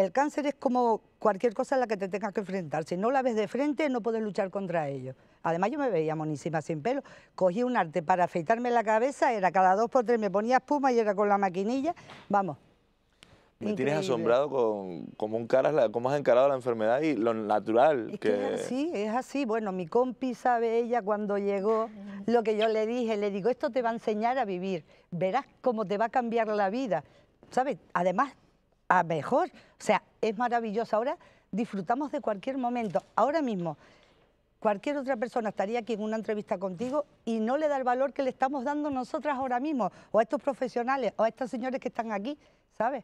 el cáncer es como cualquier cosa a la que te tengas que enfrentar. Si no la ves de frente, no puedes luchar contra ello. Además, yo me veía monísima sin pelo. Cogí un arte para afeitarme la cabeza, era cada dos por tres me ponía espuma y era con la maquinilla. Vamos. Me tienes asombrado con cómo, la, has encarado la enfermedad y lo natural. que... Sí, es así, es así. Bueno, mi compi sabe ella cuando llegó mm. lo que yo le dije. Le digo, esto te va a enseñar a vivir. Verás cómo te va a cambiar la vida. ¿Sabes? Además, a mejor. O sea, es maravilloso. Ahora disfrutamos de cualquier momento. Ahora mismo, cualquier otra persona estaría aquí en una entrevista contigo y no le da el valor que le estamos dando nosotras ahora mismo, o a estos profesionales, o a estos señores que están aquí, ¿sabes?